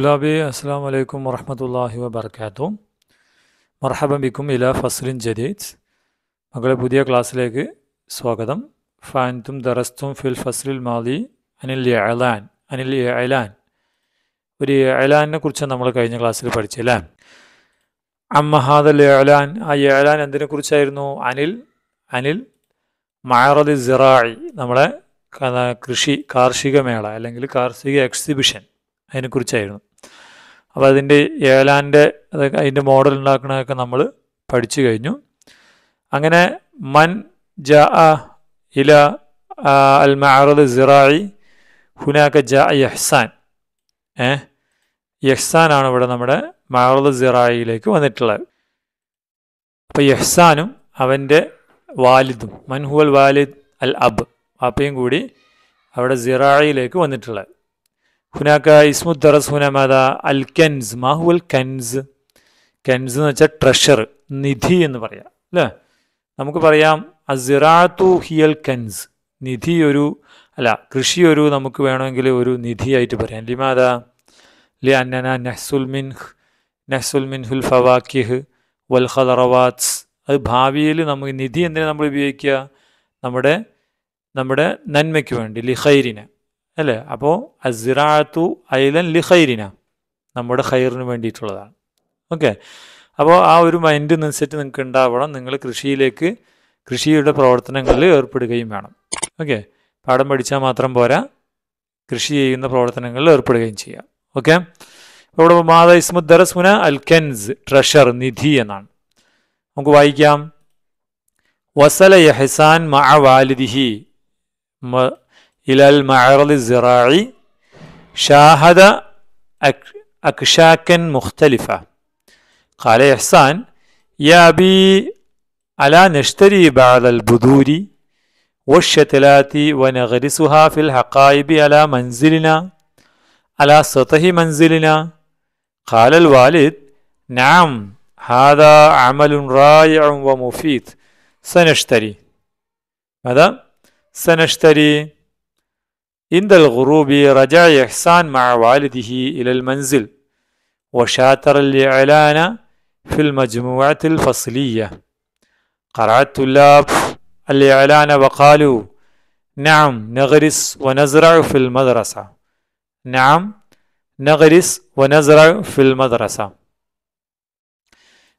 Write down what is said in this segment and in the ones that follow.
തുല്ലാബി അസ്സാം വലൈക്കും വറഹമത്തല്ലാഹി വബർക്കാത്തു മർഹബം ബിക്കും ഇല ഫസ്ലിൻ ജദീദ് മകളെ പുതിയ ക്ലാസ്സിലേക്ക് സ്വാഗതം ഫാൻതും ദറസ്തും ഫിൽ ഫസ്ലിൽ മാലി അനിൽ അലാൻ അനിൽ അലാൻ ഒരു അലാനെ കുറിച്ച് നമ്മൾ കഴിഞ്ഞ ക്ലാസ്സിൽ പഠിച്ചല്ലേ അമ്മഹാദൽ അലാൻ ആ അലാൻ എന്തിനെ കുറിച്ചായിരുന്നു അനിൽ അനിൽ മയറലി സിറായി നമ്മളെ കൃഷി കാർഷിക മേള അല്ലെങ്കിൽ കാർഷിക എക്സിബിഷൻ അതിനെക്കുറിച്ചായിരുന്നു അപ്പോൾ അതിൻ്റെ ഏലാൻ്റെ അത് അതിൻ്റെ മോഡൽ ഉണ്ടാക്കണതൊക്കെ നമ്മൾ പഠിച്ചു കഴിഞ്ഞു അങ്ങനെ മൻ ജ ഇല അൽ മഅറദ് സിറായി ഹുനാക്ക ജ യഹ്സാൻ ഏ യഹ്സാൻ ആണ് ഇവിടെ നമ്മുടെ മഅറദ് സിറായിലേക്ക് വന്നിട്ടുള്ളത് അപ്പോൾ യഹ്സാനും അവൻ്റെ വാലിദും മൻഹുവൽ വാലിദ് അൽ അബ് അപ്പയും കൂടി അവിടെ സിറായിലേക്ക് വന്നിട്ടുള്ളത് ഹുനാക്ക ഇസ്മുദ്ദറസ് ഹുനമത അൽ കൻസ് മാഹുൽ കൻസ് കൻസ് എന്ന് വെച്ചാൽ ട്രഷർ നിധി എന്ന് പറയാം അല്ലേ നമുക്ക് പറയാം അസിറാത്തു ഹിയൽ കൻസ് നിധി ഒരു അല്ല കൃഷി ഒരു നമുക്ക് വേണമെങ്കിൽ ഒരു നിധിയായിട്ട് പറയാം ലിമാത ലി അന്നന നഹ്സുൽ മിൻ നഹ്സുൽ മിൻ ഹുൽ ഫവാക്കിഹ് വൽ ഖലറവാത്സ് അത് ഭാവിയിൽ നമുക്ക് നിധി എന്തിനാണ് നമ്മൾ ഉപയോഗിക്കുക നമ്മുടെ നമ്മുടെ നന്മയ്ക്ക് വേണ്ടി ലി അല്ലേ അപ്പോൾ അസിറാത്തു ഐലൻ ലി ഖൈരിന നമ്മുടെ ഖൈറിന് വേണ്ടിയിട്ടുള്ളതാണ് ഓക്കെ അപ്പോൾ ആ ഒരു മൈൻഡ് അനുസരിച്ച് നിങ്ങൾക്ക് ഉണ്ടാവണം നിങ്ങൾ കൃഷിയിലേക്ക് കൃഷിയുടെ പ്രവർത്തനങ്ങളിൽ ഏർപ്പെടുകയും വേണം ഓക്കെ പാഠം പഠിച്ചാൽ മാത്രം പോരാ കൃഷി ചെയ്യുന്ന പ്രവർത്തനങ്ങളിൽ ഏർപ്പെടുകയും ചെയ്യാം ഓക്കെ ഇവിടെ മാത ഇസ്മുദ്ദറസ്മുന അൽക്കൻസ് ട്രഷർ നിധി എന്നാണ് നമുക്ക് വായിക്കാം വസല യഹസാൻ മഅ വാലിദിഹി إلى المعرض الزراعي شاهد أكشاكا مختلفة قال إحسان يا أبي ألا نشتري بعض البذور والشتلات ونغرسها في الحقائب على منزلنا على سطح منزلنا قال الوالد نعم هذا عمل رائع ومفيد سنشتري ماذا؟ سنشتري عند الغروب رجع إحسان مع والده إلى المنزل وشاتر الإعلان في المجموعة الفصلية قرأت الطلاب الإعلان وقالوا نعم نغرس ونزرع في المدرسة نعم نغرس ونزرع في المدرسة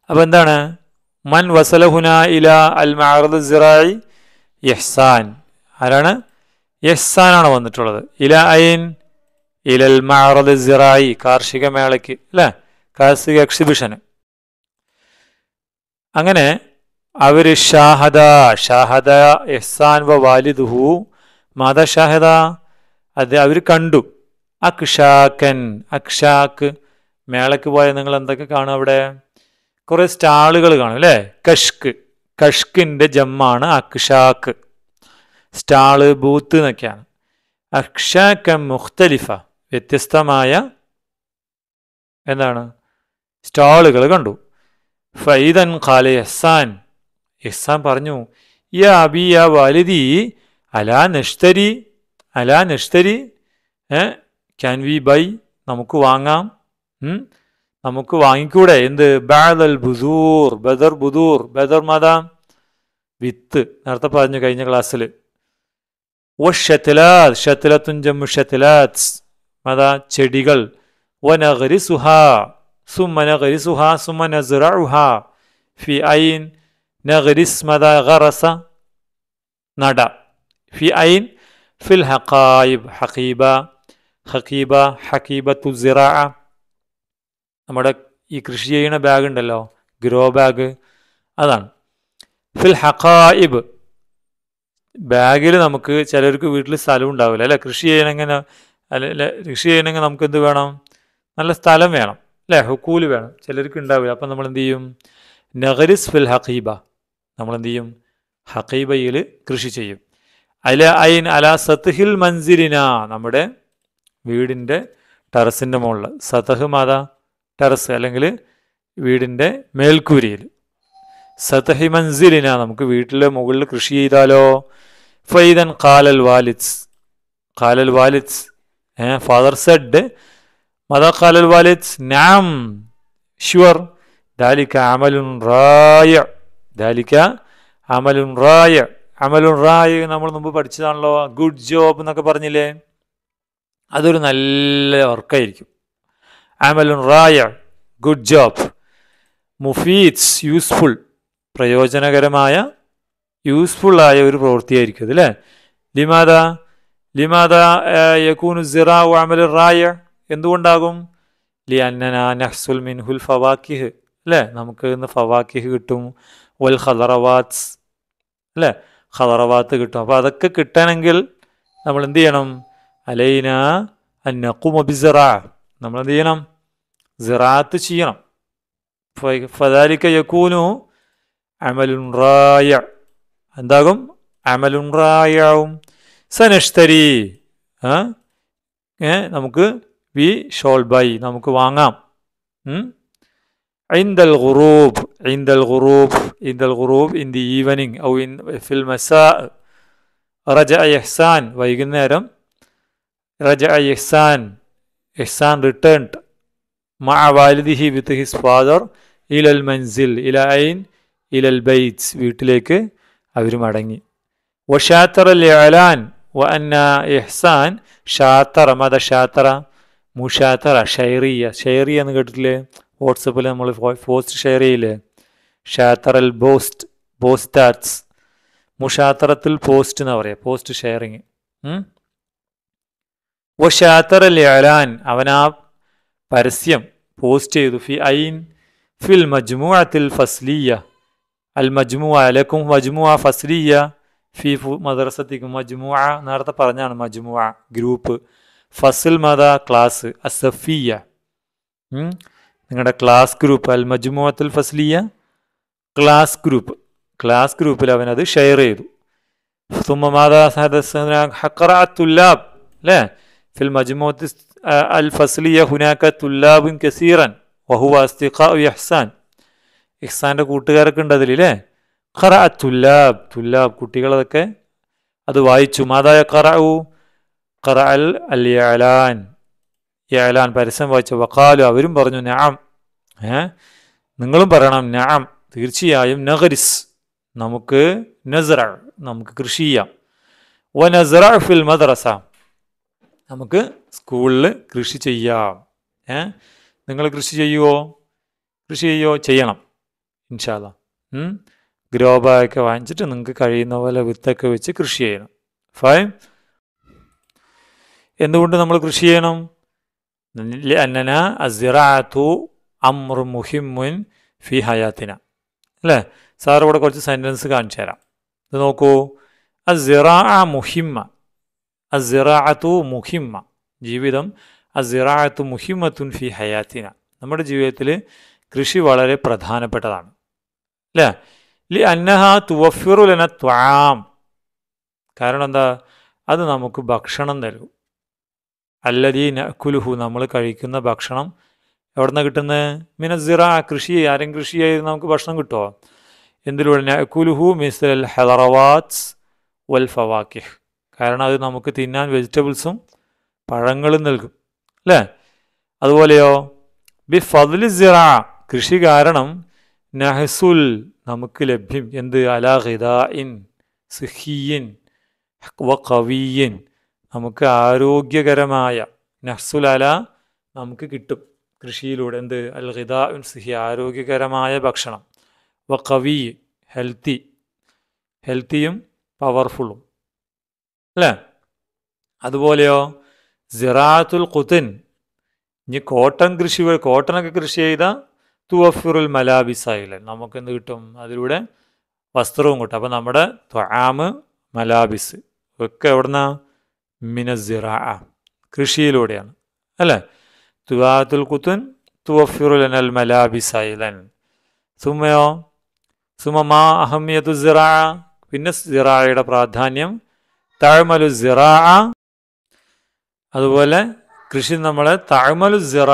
أبداً من وصل هنا إلى المعرض الزراعي إحسان أرانا യെസ്സാനാണ് വന്നിട്ടുള്ളത് ഇല ഐൻ ഇലൽ മാറത് സിറായി കാർഷിക മേളയ്ക്ക് അല്ലെ കാർഷിക എക്സിബിഷന് അങ്ങനെ അവർ ഷാഹദ ഷാഹദ എഹ്സാൻ വ വാലിദുഹു മാത ഷാഹദ അത് അവർ കണ്ടു അക്ഷാക്കൻ അക്ഷാക്ക് മേളയ്ക്ക് പോയ നിങ്ങൾ എന്തൊക്കെ കാണും അവിടെ കുറേ സ്റ്റാളുകൾ കാണും അല്ലേ കഷ്ക് കഷ്കിൻ്റെ ജമ്മാണ് അക്ഷാക്ക് സ്റ്റാള് ബൂത്ത് എന്നൊക്കെയാണ് അക്ഷാക്കം മുഖ്തലിഫ വ്യത്യസ്തമായ എന്താണ് സ്റ്റാളുകൾ കണ്ടു ഫൈദൻ ഖാല എഹ്സാൻ എഹ്സാൻ പറഞ്ഞു യാ അബി യാ വാലിദി അലാ നഷ്തരി അലാ നഷ്തരി ക്യാൻ വി ബൈ നമുക്ക് വാങ്ങാം നമുക്ക് വാങ്ങിക്കൂടെ എന്ത് ബാദൽ ബുദൂർ ബദർ ബുദൂർ ബദർ മദാം വിത്ത് നേരത്തെ പറഞ്ഞു കഴിഞ്ഞ ക്ലാസ്സിൽ والشتلات شتلة جمع شتلات ماذا شديقل ونغرسها ثم نغرسها ثم نزرعها في أين نغرس ماذا غرس نادى في أين في الحقائب حقيبة حقيبة حقيبة الزراعة നമ്മുടെ ഈ കൃഷി ചെയ്യുന്ന ബാഗ് ഉണ്ടല്ലോ ഗ്രോ ബാഗ് അതാണ് ഫിൽ ബാഗിൽ നമുക്ക് ചിലർക്ക് വീട്ടിൽ സ്ഥലം ഉണ്ടാവില്ല അല്ലെ കൃഷി ചെയ്യണമെങ്കിൽ അല്ല കൃഷി ചെയ്യണമെങ്കിൽ നമുക്ക് എന്ത് വേണം നല്ല സ്ഥലം വേണം അല്ലേ ഹുക്കൂല് വേണം ചിലർക്ക് ഉണ്ടാവില്ല അപ്പം നമ്മൾ എന്ത് ചെയ്യും നഗരിസ് ഫിൽ ഹഖീബ നമ്മൾ എന്ത് ചെയ്യും ഹക്കീബയിൽ കൃഷി ചെയ്യും അല്ല ഐൻ അല സത്ഹിൽ മൻസിലിന നമ്മുടെ വീടിൻ്റെ ടെറസിൻ്റെ മുകളിൽ സതഹ് മാതാ ടെറസ് അല്ലെങ്കിൽ വീടിൻ്റെ മേൽക്കൂരിയിൽ സതഹി മൻസിലിന നമുക്ക് വീട്ടിലെ മുകളിൽ കൃഷി ചെയ്താലോ ഫൈദൻ കാലൽ വാലിദ്സ് കാലൽ വാലിദ്സ് ഏ ഫാദർ സെഡ് മദ കാലൽ വാലിദ്സ് നാം ഷുവർ ദാലിക്ക അമലുൻ റായ ദാലിക്ക അമലുൻ റായ അമലുൻ റായ നമ്മൾ മുമ്പ് പഠിച്ചതാണല്ലോ ഗുഡ് ജോബ് എന്നൊക്കെ പറഞ്ഞില്ലേ അതൊരു നല്ല വർക്കായിരിക്കും അമലുൻ റായ ഗുഡ് ജോബ് മുഫീറ്റ്സ് യൂസ്ഫുൾ പ്രയോജനകരമായ യൂസ്ഫുള്ളായ ഒരു പ്രവൃത്തിയായിരിക്കും അത് അല്ലേ ലിമാദ ലിമാദ യക്കൂനു സിറ അമൽ റായ എന്തുകൊണ്ടാകും ലി അന്നന നഹ്സുൽ മിൻഹുൽ ഫവാക്കിഹ് അല്ലേ നമുക്ക് ഇന്ന് ഫവാക്കിഹ് കിട്ടും വൽ ഖദറവാത്സ് അല്ലേ ഖദറവാത്ത് കിട്ടും അപ്പോൾ അതൊക്കെ കിട്ടണമെങ്കിൽ നമ്മൾ എന്ത് ചെയ്യണം അലൈന അന്നക്കുമബിസിറ നമ്മൾ എന്ത് ചെയ്യണം സിറാത്ത് ചെയ്യണം ഫദാലിക്ക യക്കൂനു عمل رائع عندكم عمل رائع سنشتري ها نمك we shall buy نمك وانغام عند الغروب عند الغروب عند الغروب in the evening أو in في المساء رجع إحسان ويغنرم رجع إحسان إحسان returned مع والده with his father إلى المنزل إلى أين ഇലൽ ബൈറ്റ്സ് വീട്ടിലേക്ക് അവർ മടങ്ങി വഷാത്തറൽ അലാൻ വ അന്ന എഹ്സാൻ ഷാത്തറ മത ഷാത്തറ മുഷാത്തറ ഷൈറിയ ഷെയറിയ എന്ന് കേട്ടിട്ടില്ലേ വാട്സപ്പിൽ നമ്മൾ പോസ്റ്റ് ഷെയർ ചെയ്യില്ലേ ഷാത്തറൽ ബോസ്റ്റ് ബോസ്റ്റാർട്സ് മുഷാത്തറത്തിൽ പോസ്റ്റ് എന്നാ പറയുക പോസ്റ്റ് ഷെയറിങ് ഒ ഷാത്തറൽ അലാൻ അവനാ പരസ്യം പോസ്റ്റ് ചെയ്തു ഫി ഐൻ ഫിൽ മജ്മുഅത്തിൽ ഫസ്ലിയ المجموعة لكم مجموعة فصلية في مدرستكم مجموعة نارتا بارنيا مجموعة جروب فصل ماذا كلاس السفية നിങ്ങളുടെ ക്ലാസ് ഗ്രൂപ്പ് അൽ മജ്മുഅത്തുൽ ഫസ്ലിയ ക്ലാസ് ഗ്രൂപ്പ് ക്ലാസ് ഗ്രൂപ്പിൽ അവൻ അത് ഷെയർ ചെയ്തു ثم ماذا حدث حقر الطلاب لا في المجموعة الفصلية هناك طلاب كثيرا وهو أصدقاء إحسان ഇഹ്സാൻ്റെ കൂട്ടുകാരൊക്കെ ഉണ്ട് അതിലല്ലേ ഖറ തുല്ലാബ് തുല്ലാബ് കുട്ടികളതൊക്കെ അത് വായിച്ചു മാതായ ഖറു ഖറ അൽ അൽ യലാൻ പരസ്യം വായിച്ചു വക്കാലു അവരും പറഞ്ഞു നാം ഏ നിങ്ങളും പറയണം നാം തീർച്ചയായും നഗരിസ് നമുക്ക് നസറ നമുക്ക് കൃഷി ചെയ്യാം ഓ നസറ ഫിൽ മദ്രസ നമുക്ക് സ്കൂളിൽ കൃഷി ചെയ്യാം ഏ നിങ്ങൾ കൃഷി ചെയ്യുമോ കൃഷി ചെയ്യുവോ ചെയ്യണം ഇൻഷാല്ല ഗ്രോ ബാഗൊക്കെ വാങ്ങിച്ചിട്ട് നിങ്ങൾക്ക് കഴിയുന്ന പോലെ വിത്തൊക്കെ വെച്ച് കൃഷി ചെയ്യണം ഫൈൻ എന്തുകൊണ്ട് നമ്മൾ കൃഷി ചെയ്യണം അന്നന അസിറാത്തു അമ്ര മുഹിമുൻ ഫി ഹയാത്തിന അല്ലേ സാർ ഇവിടെ കുറച്ച് സെൻറ്റൻസ് കാണിച്ചു തരാം ഇത് നോക്കൂ അസിറാ മുഹിമ്മ അസിറാത്തു മുഹിമ്മ ജീവിതം അസിറാത്തു മുഹിമത്തുൻ ഫി ഹയാത്തിന നമ്മുടെ ജീവിതത്തിൽ കൃഷി വളരെ പ്രധാനപ്പെട്ടതാണ് അല്ലേ ലി അന്നഹ തുവഫിറുലന ത്വാം കാരണം എന്താ അത് നമുക്ക് ഭക്ഷണം തരൂ അല്ലതീ നക്കുലുഹു നമ്മൾ കഴിക്കുന്ന ഭക്ഷണം എവിടെ നിന്ന് കിട്ടുന്നത് മിനസിറ കൃഷി ആരും കൃഷി ചെയ്ത് നമുക്ക് ഭക്ഷണം കിട്ടുമോ എന്തിലൂടെ നക്കുലുഹു മിസൽ ഹെലറവാത്സ് വൽ ഫവാക്കിഹ് കാരണം അത് നമുക്ക് തിന്നാൻ വെജിറ്റബിൾസും പഴങ്ങളും നൽകും അല്ലേ അതുപോലെയോ ബി ഫതിൽ സിറ കൃഷി കാരണം നഹസുൽ നമുക്ക് ലഭ്യം എന്ത് അലാ ഹിദായിൻ സിഹിയിൻ വ കവിയിൻ നമുക്ക് ആരോഗ്യകരമായ നഹസുൽ അല നമുക്ക് കിട്ടും കൃഷിയിലൂടെ എന്ത് അൽ ഹിദായുൻ സിഹി ആരോഗ്യകരമായ ഭക്ഷണം വ കവി ഹെൽത്തി ഹെൽത്തിയും പവർഫുള്ളും അല്ലേ അതുപോലെയോ സിറാത്തുൽ കുത്തിൻ ഇനി കോട്ടൺ കൃഷി കോട്ടണൊക്കെ കൃഷി ചെയ്താൽ തുവഫിറുൽ മലാബിസൈലൻ നമുക്കെന്ത് കിട്ടും അതിലൂടെ വസ്ത്രവും കിട്ടും അപ്പോൾ നമ്മുടെ ത്വാമ് മലാബിസ് ഒക്കെ എവിടുന്ന മിനസിറ കൃഷിയിലൂടെയാണ് അല്ലേ തുവാത്തുൽ കുത്തുൻ തുവഫിറുൽ അനൽ മലാബിസൈലൻ സുമയോ സുമ മാ അഹമ്മിയതു സിറ പിന്നെ സിറായുടെ പ്രാധാന്യം താഴ്മലു സിറ അതുപോലെ കൃഷി നമ്മളെ താഴ്മലു സിറ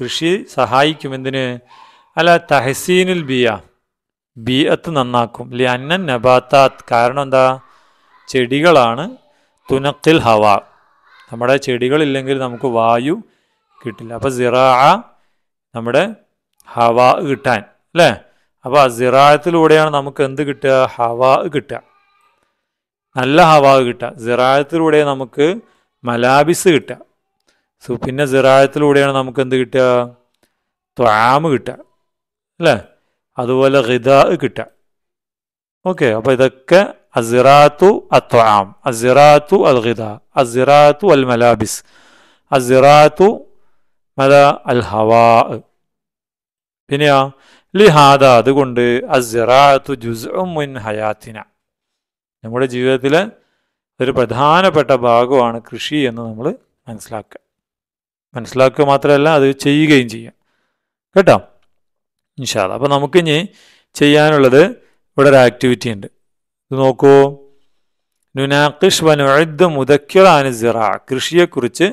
കൃഷി സഹായിക്കും എന്തിന് അല്ല തഹസീനുൽ ബിയ ബിയത്ത് നന്നാക്കും ലി അന്നൻ നബാത്താത്ത് കാരണം എന്താ ചെടികളാണ് തുനക്കിൽ ഹവ നമ്മുടെ ചെടികളില്ലെങ്കിൽ നമുക്ക് വായു കിട്ടില്ല അപ്പോൾ സിറാ നമ്മുടെ ഹവ കിട്ടാൻ അല്ലേ അപ്പോൾ ആ സിറായത്തിലൂടെയാണ് നമുക്ക് എന്ത് കിട്ടുക ഹവ കിട്ടുക നല്ല ഹവ കിട്ടുക സിറായത്തിലൂടെ നമുക്ക് മലാബിസ് കിട്ടുക സോ പിന്നെ സിറായത്തിലൂടെയാണ് നമുക്ക് എന്ത് കിട്ടുക ത്വാമ് കിട്ടുക അല്ലേ അതുപോലെ ഹിദാ കിട്ടുക ഓക്കെ അപ്പോൾ ഇതൊക്കെ അസിറാത്തു അത്വാം അസിറാത്തു അൽ ഹിദ അസിറാത്തു അൽ മലാബിസ് അസിറാത്തു മല അൽ ഹവാ പിന്നെയാ ലിഹാദ അതുകൊണ്ട് അസിറാത്തു ജുസുമിൻ ഹയാത്തിന നമ്മുടെ ജീവിതത്തിലെ ഒരു പ്രധാനപ്പെട്ട ഭാഗമാണ് കൃഷി എന്ന് നമ്മൾ മനസ്സിലാക്കുക മനസ്സിലാക്കുക മാത്രമല്ല അത് ചെയ്യുകയും ചെയ്യാം കേട്ടോ ഇൻഷാല്ല അപ്പോൾ നമുക്കിനി ചെയ്യാനുള്ളത് ഇവിടെ ഒരു ആക്ടിവിറ്റി ഉണ്ട് ഇത് നോക്കൂ നുനാഖിഷ് വനുഴുദ് മുതക്കിറാൻ സിറ കൃഷിയെക്കുറിച്ച്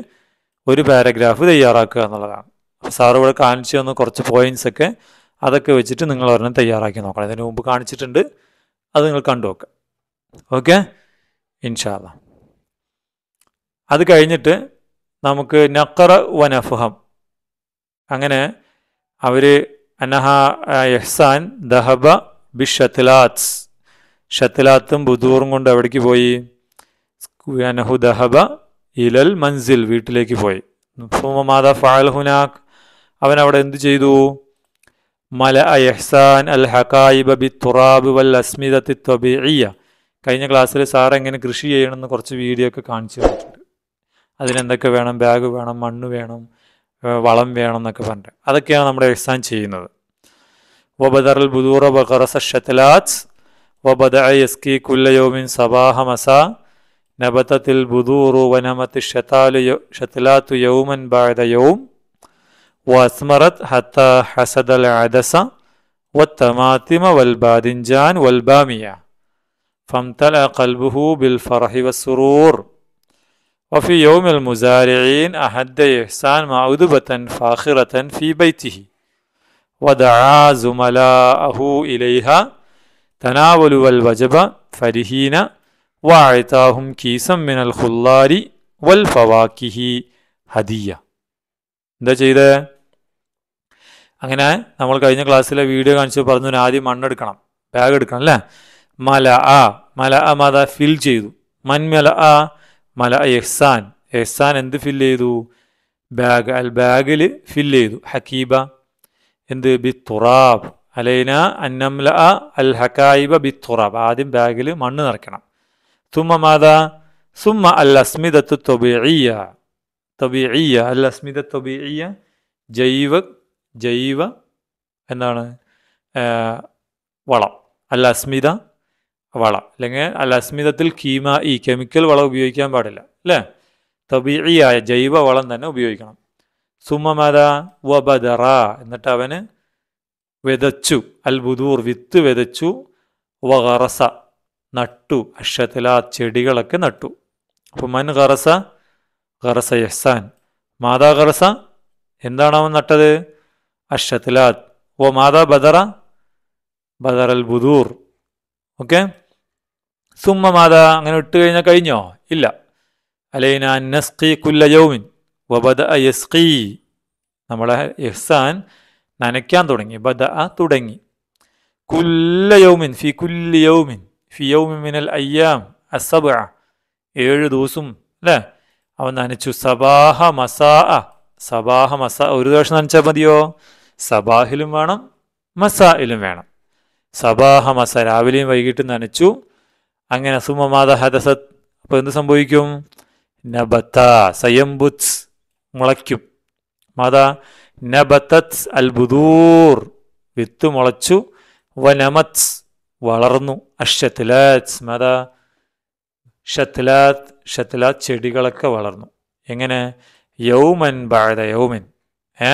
ഒരു പാരഗ്രാഫ് തയ്യാറാക്കുക എന്നുള്ളതാണ് സാർ ഇവിടെ കാണിച്ചു തന്ന കുറച്ച് പോയിന്റ്സ് ഒക്കെ അതൊക്കെ വെച്ചിട്ട് നിങ്ങൾ ഒരെണ്ണം തയ്യാറാക്കി നോക്കണം ഇതിന് മുമ്പ് കാണിച്ചിട്ടുണ്ട് അത് നിങ്ങൾ കണ്ടു നോക്കുക ഓക്കെ ഇൻഷാല്ല അത് കഴിഞ്ഞിട്ട് നമുക്ക് നക്കറ വനഫുഹം അങ്ങനെ അവർ അനഹ എഹ്സാൻ ദഹബ ബി ഷത്തിലാത്ത് ഷത്തിലാത്തും ബുദൂറും കൊണ്ട് എവിടേക്ക് പോയി അനഹു ദഹബ ഇലൽ മൻസിൽ വീട്ടിലേക്ക് പോയി മാത ഫാൽ ഹുനാഖ് അവൻ അവിടെ എന്തു ചെയ്തു മല അഹ്സാൻ അൽ ഹക്കായിബ ബി തുറാബ് വൽ അസ്മിതത്തി ത്വബിയ കഴിഞ്ഞ ക്ലാസ്സിൽ സാർ എങ്ങനെ കൃഷി ചെയ്യണമെന്ന് കുറച്ച് വീഡിയോ ഒക്കെ കാണിച്ചു തന്നിട്ടുണ്ട് അതിനെന്തൊക്കെ വേണം ബാഗ് വേണം മണ്ണ് വേണം വളം വേണം എന്നൊക്കെ പറഞ്ഞിട്ട് അതൊക്കെയാണ് നമ്മുടെ എഹ്സാൻ ചെയ്യുന്നത് വബദറൽ ബുദൂറ ബഖറസ ഷത്തലാത്ത് വബദ യസ്കി കുല്ലയോമിൻ സബാഹ മസ നബത്തത്തിൽ ബുദൂറു വനമത്ത് ഷത്താലു ഷത്തലാത്തു യൗമൻ ബാദ യൗം വസ്മറത് ഹത്ത ഹസദൽ അദസ والتماتم والباذنجان والبامية فامتلأ قلبه بالفرح والسرور وفي يوم المزارعين أحد إحسان معذبة فاخرة في بيته ودعا زملاءه إليها تناولوا الوجب فرهين وأعطاهم كيسا من الخلال والفواكه هدية എന്താ ചെയ്തേ അങ്ങനെ നമ്മൾ കഴിഞ്ഞ ക്ലാസ്സിലെ വീഡിയോ കാണിച്ച് പറഞ്ഞു ആദ്യം മണ്ണെടുക്കണം ബാഗ് എടുക്കണം അല്ലേ മല ആ മല ആ മാതാ ഫിൽ ചെയ്തു മൻമല ആ مالا إحسان إحسان عند في الليدو باغ الباغل في الليدو حكيبة عند بالتراب علينا أن نملأ الحكايب بالتراب عادم باغل من نركنا ثم ماذا ثم الأسمدة الطبيعية طبيعية الأسمدة الطبيعية جيبة جيبة انا വളം അല്ല അസ്മിത വള അല്ലെങ്കിൽ അൽ അസ്മിതത്തിൽ കീമ ഈ കെമിക്കൽ വളം ഉപയോഗിക്കാൻ പാടില്ല അല്ലേ തബിയായ ജൈവ വളം തന്നെ ഉപയോഗിക്കണം സുമമത വബദറ എന്നിട്ട് അവന് വിതച്ചു അൽബുദൂർ വിത്ത് വിതച്ചു വറസ നട്ടു അക്ഷത്തില ചെടികളൊക്കെ നട്ടു അപ്പോൾ മൻ ഖറസ ഖറസ യഹ്സാൻ മാതാ ഖറസ എന്താണ് അവൻ നട്ടത് അക്ഷത്തിലാ ഓ മാതാ ബദറ ബദറൽ ബുദൂർ ഓക്കെ സുമ്മ മാതാ അങ്ങനെ ഇട്ട് കഴിഞ്ഞാൽ കഴിഞ്ഞോ ഇല്ല അലൈന നസ്കി കുല്ല യൗമിൻ വബദ യസ്കി നമ്മളെ എഹ്സാൻ നനയ്ക്കാൻ തുടങ്ങി ബദ തുടങ്ങി കുല്ല യൗമിൻ ഫി കുല്ല യൗമിൻ ഫി യൗമിൻ മിനൽ അയ്യാം അസബ ഏഴ് ദിവസം അല്ലേ അവൻ നനച്ചു സബാഹ മസാ സബാഹ മസ ഒരു ദിവസം നനച്ചാൽ മതിയോ സബാഹിലും വേണം മസായിലും വേണം സബാഹ മസ രാവിലെയും വൈകിട്ടും നനച്ചു അങ്ങനെ സുമമാത ഹദസത് അപ്പോൾ എന്ത് സംഭവിക്കും നബത്ത സയംബുത്സ് മുളയ്ക്കും മാത നബത്തത് അൽബുദൂർ വിത്ത് മുളച്ചു വനമത്സ് വളർന്നു അഷത്ലാത്ത് മത ഷത്തിലാത് ഷത്തിലാത് ചെടികളൊക്കെ വളർന്നു എങ്ങനെ യൗമൻ ബാഴ യൗമൻ ഏ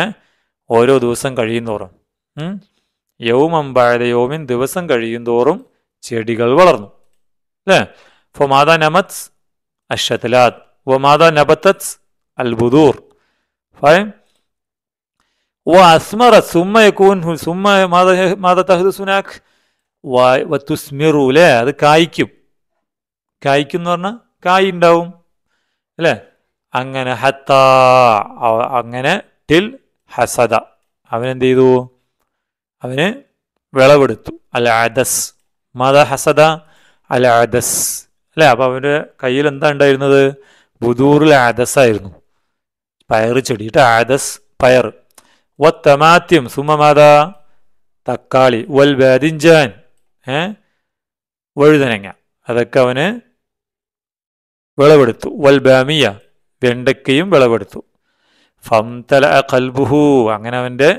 ഓരോ ദിവസം കഴിയുന്തോറും യൗമൻ ബാഴ യൗമൻ ദിവസം കഴിയുന്തോറും ചെടികൾ വളർന്നു അല്ലേ ഫോ മാതാ നമത്സ് അഷത്തലാത്ത് വ മാതാ നബത്തത്സ് അൽബുദൂർ ഫൈം ഓ അസ്മറ സുമ്മയക്കൂൻ സുമ്മ മാതാ മാതാ തഹദു സുനാഖ് വ അല്ലേ അത് കായ്ക്കും കായ്ക്കും എന്ന് പറഞ്ഞാൽ കായ് ഉണ്ടാവും അല്ലേ അങ്ങനെ ഹത്ത അങ്ങനെ ടിൽ ഹസദ അവനെന്ത് ചെയ്തു അവന് വിളവെടുത്തു അല്ല അദസ് മാതാ ഹസദ അലാദസ് അല്ലെ അപ്പൊ അവന്റെ കയ്യിൽ എന്താ ഉണ്ടായിരുന്നത് ബുദൂറിൽ ആദസ് ആയിരുന്നു പയർ ചെടി കേട്ടോ ആദസ് പയർ വ തമാത്യം സുമമാത തക്കാളി വൽ ബാദിഞ്ചാൻ ഏ വഴുതനങ്ങ അതൊക്കെ അവന് വിളവെടുത്തു വൽ ബാമിയ വെണ്ടയ്ക്കയും വിളവെടുത്തു ഫംതല കൽബുഹു അങ്ങനെ അവൻ്റെ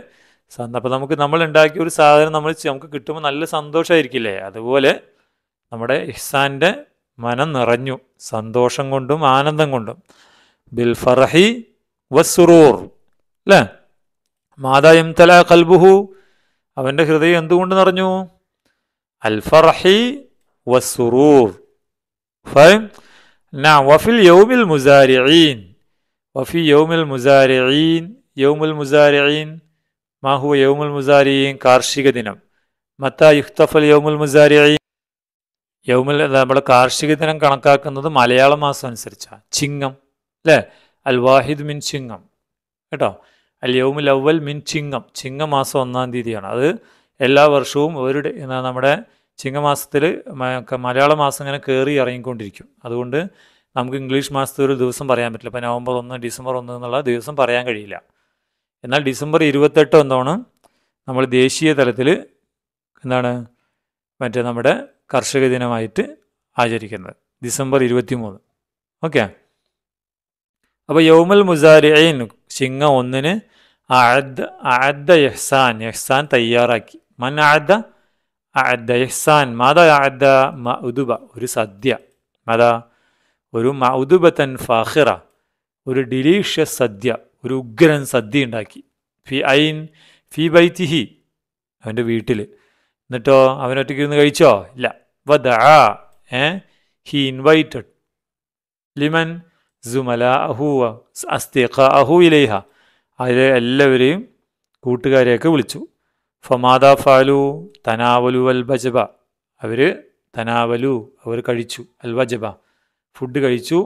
അപ്പോൾ നമുക്ക് നമ്മൾ ഉണ്ടാക്കിയ ഒരു സാധനം നമ്മൾ നമുക്ക് കിട്ടുമ്പോൾ നല്ല സന്തോഷമായിരിക്കില്ലേ അതുപോലെ നമ്മുടെ ഇഹ്സാൻ്റെ മനം നിറഞ്ഞു സന്തോഷം കൊണ്ടും ആനന്ദം കൊണ്ടും ബിൽ ഫറഹി വസുറൂർ അല്ലേ മാതായം തല കൽബുഹു അവൻ്റെ ഹൃദയം എന്തുകൊണ്ട് നിറഞ്ഞു അൽ ഫറഹി വസുറൂർ വഫിൽ യൗമിൽ മുസാരിഈൻ വഫി യൗമിൽ മുസാരിഈൻ യൗമുൽ മുസാരിഈൻ മാഹു യൗമുൽ മുസാരിഈൻ കാർഷിക ദിനം മത്ത യുഖ്തഫൽ യൗമുൽ മുസാരിഈൻ യൗമിൽ നമ്മൾ കാർഷിക ദിനം കണക്കാക്കുന്നത് മലയാള മാസം അനുസരിച്ചാണ് ചിങ്ങം അല്ലേ അൽ വാഹിദ് മിൻ ചിങ്ങം കേട്ടോ അൽ യൗമൽ അവൽ മിൻ ചിങ്ങം ചിങ്ങമാസം ഒന്നാം തീയതിയാണ് അത് എല്ലാ വർഷവും ഒരു നമ്മുടെ ചിങ്ങമാസത്തിൽ മലയാള മാസം ഇങ്ങനെ കയറി ഇറങ്ങിക്കൊണ്ടിരിക്കും അതുകൊണ്ട് നമുക്ക് ഇംഗ്ലീഷ് മാസത്തിൽ ഒരു ദിവസം പറയാൻ പറ്റില്ല ഇപ്പോൾ നവംബർ ഒന്ന് ഡിസംബർ ഒന്ന് എന്നുള്ള ദിവസം പറയാൻ കഴിയില്ല എന്നാൽ ഡിസംബർ ഇരുപത്തെട്ട് എന്താണ് നമ്മൾ ദേശീയ തലത്തിൽ എന്താണ് മറ്റേ നമ്മുടെ കർഷക ദിനമായിട്ട് ആചരിക്കുന്നത് ഡിസംബർ ഇരുപത്തി മൂന്ന് ഓക്കെ അപ്പോൾ യൗമൽ മുസാരിയൻ ചിങ്ങ ഒന്നിന് അഅദ് അഅദ് എഹ്സാൻ എഹ്സാൻ തയ്യാറാക്കി മൻ അഅദ അഅദ യഹ്സാൻ മാതാ അഅദ മൗദുബ ഒരു സദ്യ മാതാ ഒരു മൗദുബത്തൻ ഫാഹിറ ഒരു ഡിലീഷ്യസ് സദ്യ ഒരു ഉഗ്രൻ സദ്യ ഉണ്ടാക്കി ഫി ഐൻ ഫി ബൈത്തിഹി അവൻ്റെ വീട്ടിൽ എന്നിട്ടോ അവൻ ഒറ്റയ്ക്ക് ഇരുന്ന് കഴിച്ചോ ഇല്ല വദ ഏ ഹി ഇൻവൈറ്റഡ് ലിമൻ സുമല അഹു അസ്തിഖ അഹു ഇലേഹ അതിലെ എല്ലാവരെയും കൂട്ടുകാരെയൊക്കെ വിളിച്ചു ഫമാദ ഫാലു തനാവലു അൽ ബജബ അവർ തനാവലു അവർ കഴിച്ചു അൽ വജബ ഫുഡ് കഴിച്ചു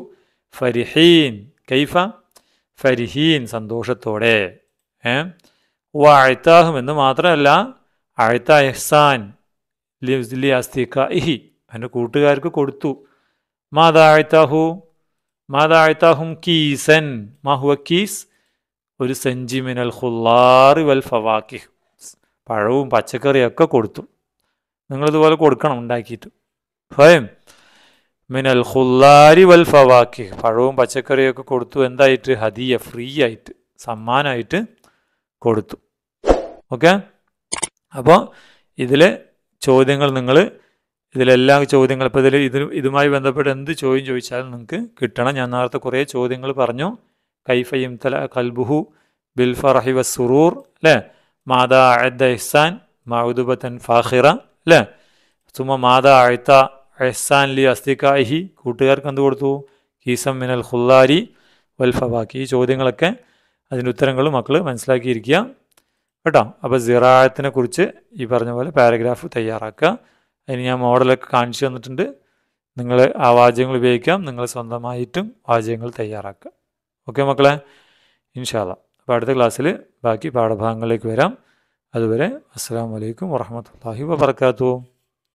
ഫരിഹീൻ കൈഫ ഫരിഹീൻ സന്തോഷത്തോടെ ഏ വാഴ്ത്താഹും എന്ന് മാത്രമല്ല അഴുത്ത എഹ്സാൻ ലി അസ്തിക്ക ഇഹി അവൻ്റെ കൂട്ടുകാർക്ക് കൊടുത്തു മാതാഴ്ത്താഹു മാതാഴ്ത്താഹും കീസൻ മഹുവ കീസ് ഒരു സെഞ്ചി മിനൽ ഹുല്ലാറി വൽ ഫവാക്കി പഴവും പച്ചക്കറിയൊക്കെ കൊടുത്തു നിങ്ങളിതുപോലെ കൊടുക്കണം ഉണ്ടാക്കിയിട്ട് ഭയം മിനൽ ഹുല്ലാരി വൽ ഫവാക്കി പഴവും പച്ചക്കറിയൊക്കെ കൊടുത്തു എന്തായിട്ട് ഹദിയ ഫ്രീ ആയിട്ട് സമ്മാനമായിട്ട് കൊടുത്തു ഓക്കെ അപ്പോൾ ഇതിലെ ചോദ്യങ്ങൾ നിങ്ങൾ ഇതിലെല്ലാ ചോദ്യങ്ങൾ ഇപ്പോൾ ഇതിൽ ഇത് ഇതുമായി ബന്ധപ്പെട്ട് എന്ത് ചോദ്യം ചോദിച്ചാലും നിങ്ങൾക്ക് കിട്ടണം ഞാൻ നേരത്തെ കുറേ ചോദ്യങ്ങൾ പറഞ്ഞു കൈഫയും തല കൽബുഹു ബിൽഫറഹി വസ്സുറൂർ അല്ലേ മാതാ അഴദ എഹ്സാൻ മഹുദുബത്തൻ ഫാഹിറ അല്ലേ സുമ മാതാ അഴ്ത്ത എഹ്സാൻ ലി അസ്തിക്കാഹി കൂട്ടുകാർക്ക് എന്ത് കൊടുത്തു ഹീസം മിനൽ ഹുല്ലാരി വൽഫവാക്കി ഈ ചോദ്യങ്ങളൊക്കെ അതിൻ്റെ ഉത്തരങ്ങൾ മക്കൾ മനസ്സിലാക്കിയിരിക്കുക കേട്ടോ അപ്പോൾ സിറായത്തിനെ കുറിച്ച് ഈ പറഞ്ഞ പോലെ പാരഗ്രാഫ് തയ്യാറാക്കുക അതിന് ഞാൻ മോഡലൊക്കെ കാണിച്ചു തന്നിട്ടുണ്ട് നിങ്ങൾ ആ വാചകങ്ങൾ ഉപയോഗിക്കാം നിങ്ങൾ സ്വന്തമായിട്ടും വാചകങ്ങൾ തയ്യാറാക്കുക ഓക്കെ മക്കളെ ഇൻഷാല്ല അപ്പോൾ അടുത്ത ക്ലാസ്സിൽ ബാക്കി പാഠഭാഗങ്ങളിലേക്ക് വരാം അതുവരെ അസ്സാം വലൈക്കും വാഹി വാബർക്കാത്തു